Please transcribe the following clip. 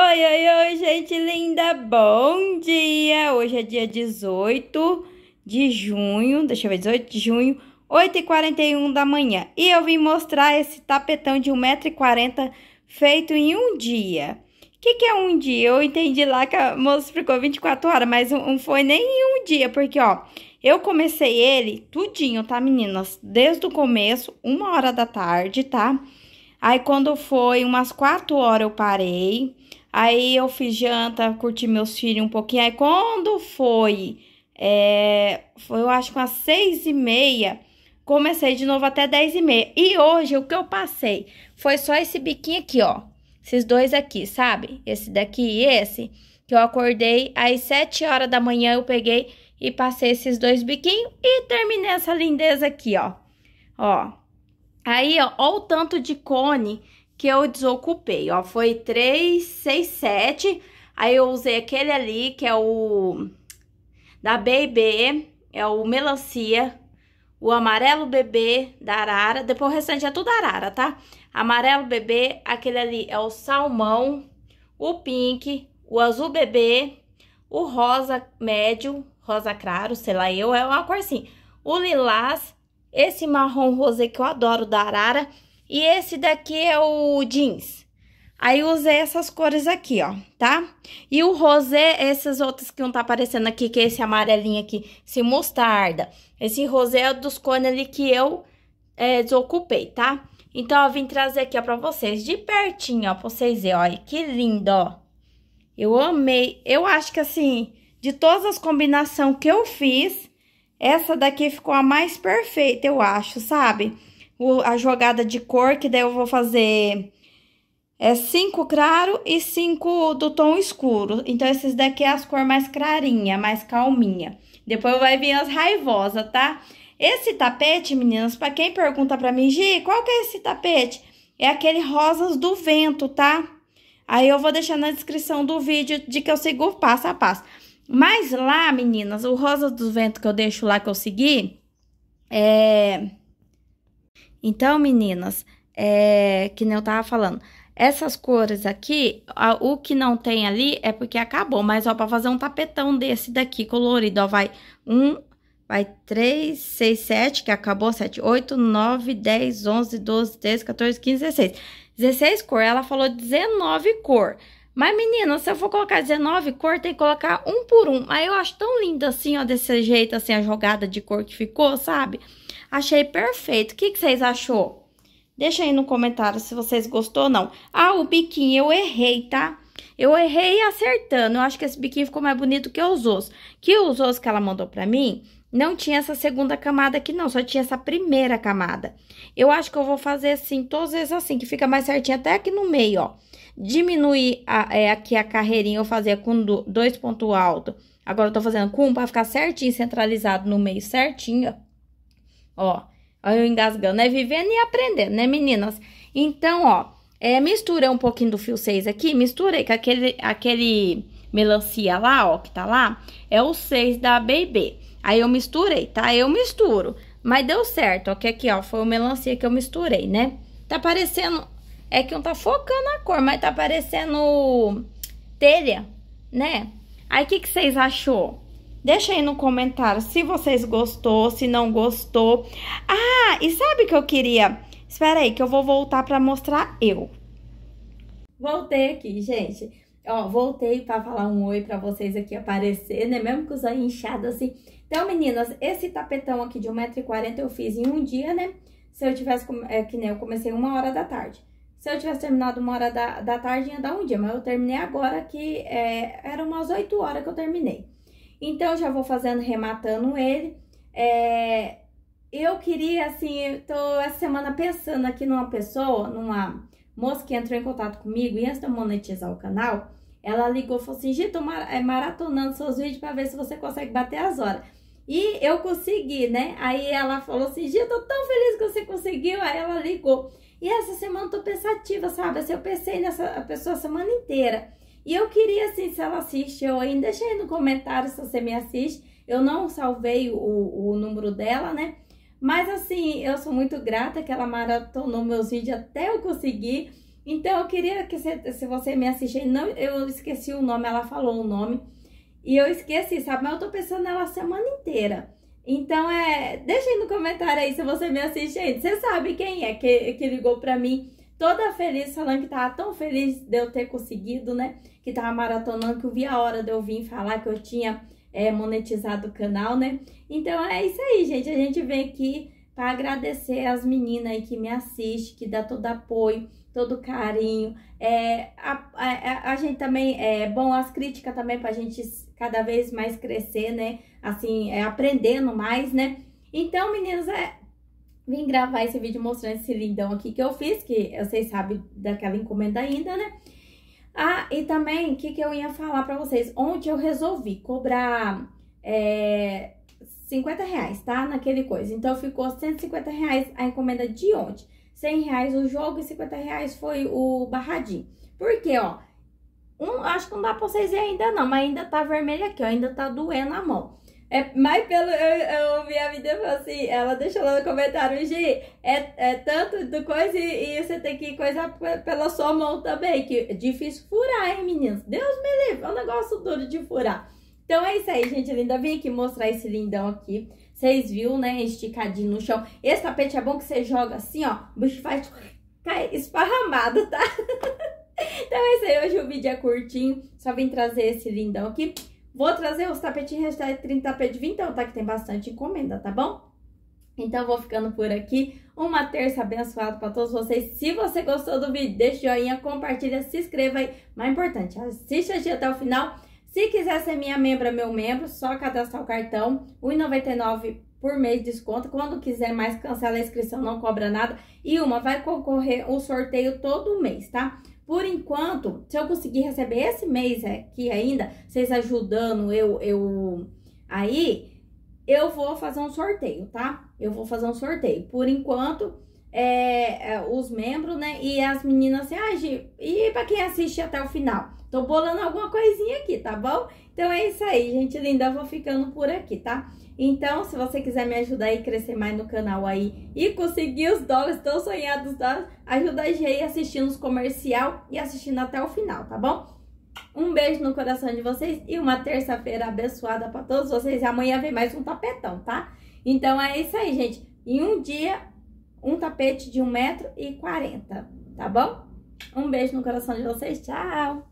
Oi, oi, oi, gente linda, bom dia! Hoje é dia 18 de junho, deixa eu ver, 18 de junho, 8h41 da manhã. E eu vim mostrar esse tapetão de 1,40m feito em um dia. O que, que, é um dia? Eu entendi lá que a moça ficou 24 horas, mas não foi nem um dia, porque ó, eu comecei ele tudinho, tá, meninas? Desde o começo, uma hora da tarde, tá? Aí quando foi umas 4 horas eu parei. Aí eu fiz janta, curti meus filhos um pouquinho. Aí quando foi, é, foi eu acho que umas seis e meia, comecei de novo até dez e meia. E hoje o que eu passei foi só esse biquinho aqui, ó. Esses dois aqui, sabe? Esse daqui e esse. Que eu acordei, às sete horas da manhã eu peguei e passei esses dois biquinhos e terminei essa lindeza aqui, ó. Ó. Aí, ó, ó o tanto de cone que eu desocupei, ó. Foi 3, 6, 7. Aí eu usei aquele ali, que é o da Baby, é o melancia, o amarelo bebê da arara. Depois o restante é tudo arara, tá? Amarelo bebê, aquele ali é o salmão, o pink, o azul bebê, o rosa médio, rosa claro, sei lá eu, é uma cor assim. O lilás, esse marrom rosé que eu adoro da arara e esse daqui é o jeans. Aí usei essas cores aqui, ó, tá? E o rosé, essas outras que não tá aparecendo aqui, que é esse amarelinho aqui, esse mostarda. Esse rosé é dos cones ali que eu é, desocupei, tá? Então, ó, vim trazer aqui, ó, pra vocês, de pertinho, ó, pra vocês verem, ó, que lindo, ó. Eu amei, eu acho que assim, de todas as combinações que eu fiz, essa daqui ficou a mais perfeita, eu acho, sabe? o, a jogada de cor, que daí eu vou fazer é cinco claro e cinco do tom escuro. Então, esses daqui é as cores mais clarinha, mais calminha. Depois vai vir as raivosas, tá? Esse tapete, meninas, para quem pergunta para mim, Gi, qual que é esse tapete? É aquele rosas do vento, tá? Aí eu vou deixar na descrição do vídeo de que eu sigo passo a passo. Mas lá, meninas, o rosa do vento que eu deixo lá que eu segui, é... Então, meninas, é, que nem eu tava falando, essas cores aqui, a, o que não tem ali é porque acabou, mas ó, pra fazer um tapetão desse daqui colorido, ó, vai um, vai três, seis, sete, que acabou, sete, oito, nove, dez, onze, doze, três, quatorze, quinze, dezesseis, 16 cor, ela falou dezenove cor. Mas, menina, se eu for colocar 19 cor, tem que colocar um por um. Aí eu acho tão lindo assim, ó, desse jeito, assim, a jogada de cor que ficou, sabe? Sabe? Achei perfeito. O que, que vocês achou? Deixa aí no comentário se vocês gostou ou não. Ah, o biquinho eu errei, tá? Eu errei acertando. Eu acho que esse biquinho ficou mais bonito que os outros. Que os outros que ela mandou pra mim, não tinha essa segunda camada aqui, não. Só tinha essa primeira camada. Eu acho que eu vou fazer assim, todas vezes assim, que fica mais certinho até aqui no meio, ó. Diminuir a, é, aqui a carreirinha, eu fazia com dois pontos altos. Agora, eu tô fazendo com um pra ficar certinho, centralizado no meio, certinho, ó. Ó, eu engasgando, né, vivendo e aprendendo, né, meninas? Então, ó, é, misturei um pouquinho do fio 6 aqui, misturei com aquele, aquele melancia lá, ó, que tá lá, é o 6 da BB. Aí eu misturei, tá? Eu misturo, mas deu certo, ó, que aqui, ó, foi o melancia que eu misturei, né? Tá parecendo, é que não tá focando a cor, mas tá parecendo telha, né? Aí, o que, que vocês achou? Deixa aí no comentário se vocês gostou, se não gostou. Ah, e sabe o que eu queria? Espera aí que eu vou voltar para mostrar eu. Voltei aqui, gente. Ó, voltei para falar um oi para vocês aqui aparecer, né? Mesmo com os olhos inchados assim. Então, meninas, esse tapetão aqui de 1,40m eu fiz em um dia, né? Se eu tivesse, é, que nem eu comecei uma hora da tarde. Se eu tivesse terminado uma hora da, da tarde, ia dar um dia. Mas eu terminei agora que é, era umas 8 horas que eu terminei. Então, já vou fazendo, rematando ele. É, eu queria, assim, tô essa semana pensando aqui numa pessoa, numa moça que entrou em contato comigo e antes de eu monetizar o canal, ela ligou e falou assim: tô é, maratonando seus vídeos para ver se você consegue bater as horas. E eu consegui, né? Aí ela falou assim: Gito, tô tão feliz que você conseguiu. Aí ela ligou. E essa semana eu tô pensativa, sabe? Assim, eu pensei nessa pessoa a semana inteira. E eu queria, assim, se ela assiste, eu ainda deixei no comentário se você me assiste. Eu não salvei o, o número dela, né? Mas, assim, eu sou muito grata que ela maratonou meus vídeos até eu conseguir. Então, eu queria que se, se você me assiste não, eu esqueci o nome, ela falou o nome. E eu esqueci, sabe? Mas eu tô pensando nela a semana inteira. Então, é, deixa aí no comentário aí se você me assiste ainda. Você sabe quem é que, que ligou pra mim toda feliz, falando que tava tão feliz de eu ter conseguido, né? Que tava maratonando, que eu vi a hora de eu vir falar que eu tinha é, monetizado o canal, né? Então é isso aí, gente. A gente vem aqui para agradecer as meninas aí que me assistem, que dá todo apoio, todo carinho. É, a, a, a gente também, é bom, as críticas também para a gente cada vez mais crescer, né? Assim, é, aprendendo mais, né? Então, meninas, é, vim gravar esse vídeo mostrando esse lindão aqui que eu fiz, que vocês sabem daquela encomenda ainda, né? Ah, e também, o que, que eu ia falar pra vocês? Ontem eu resolvi cobrar é, 50 reais, tá? Naquele coisa. Então, ficou 150 reais a encomenda de ontem. 100 reais o jogo e 50 reais foi o barradinho. Porque, ó, um, acho que não dá pra vocês verem ainda não, mas ainda tá vermelho aqui, ó, ainda tá doendo a mão. É mais pelo. Eu, eu ouvi a menina falar assim, ela deixou lá no comentário, Gi, é, é tanto do coisa e, e você tem que coisar pela sua mão também, que é difícil furar, hein, meninas? Deus me livre, é um negócio duro de furar. Então é isso aí, gente linda. Vim aqui mostrar esse lindão aqui. Vocês viram, né? Esticadinho no chão. Esse tapete é bom que você joga assim, ó. O bicho faz. cai tá esparramado, tá? então é isso aí. Hoje o vídeo é curtinho. Só vim trazer esse lindão aqui. Vou trazer os tapetinhos hashtag 30 tapete de vintão, tá? Que tem bastante encomenda, tá bom? Então, vou ficando por aqui. Uma terça abençoada para todos vocês. Se você gostou do vídeo, deixa o joinha, compartilha, se inscreva aí. Mais importante, assista aqui até o final. Se quiser ser minha membra, meu membro, só cadastrar o cartão. R$ 1,99 por mês de desconto. Quando quiser mais, cancela a inscrição, não cobra nada. E uma, vai concorrer o sorteio todo mês, tá? Por enquanto, se eu conseguir receber esse mês é, aqui ainda, vocês ajudando eu, eu aí, eu vou fazer um sorteio, tá? Eu vou fazer um sorteio. Por enquanto, é, é, os membros, né? E as meninas assim, ah, Gi, e pra quem assiste até o final? Tô bolando alguma coisinha aqui, tá bom? Então é isso aí, gente linda. Eu vou ficando por aqui, tá? Então, se você quiser me ajudar e crescer mais no canal aí e conseguir os dólares tão sonhados, tá? ajuda a gente assistindo os comercial e assistindo até o final, tá bom? Um beijo no coração de vocês e uma terça-feira abençoada para todos vocês. E amanhã vem mais um tapetão, tá? Então é isso aí, gente. Em um dia, um tapete de 1,40m, tá bom? Um beijo no coração de vocês. Tchau!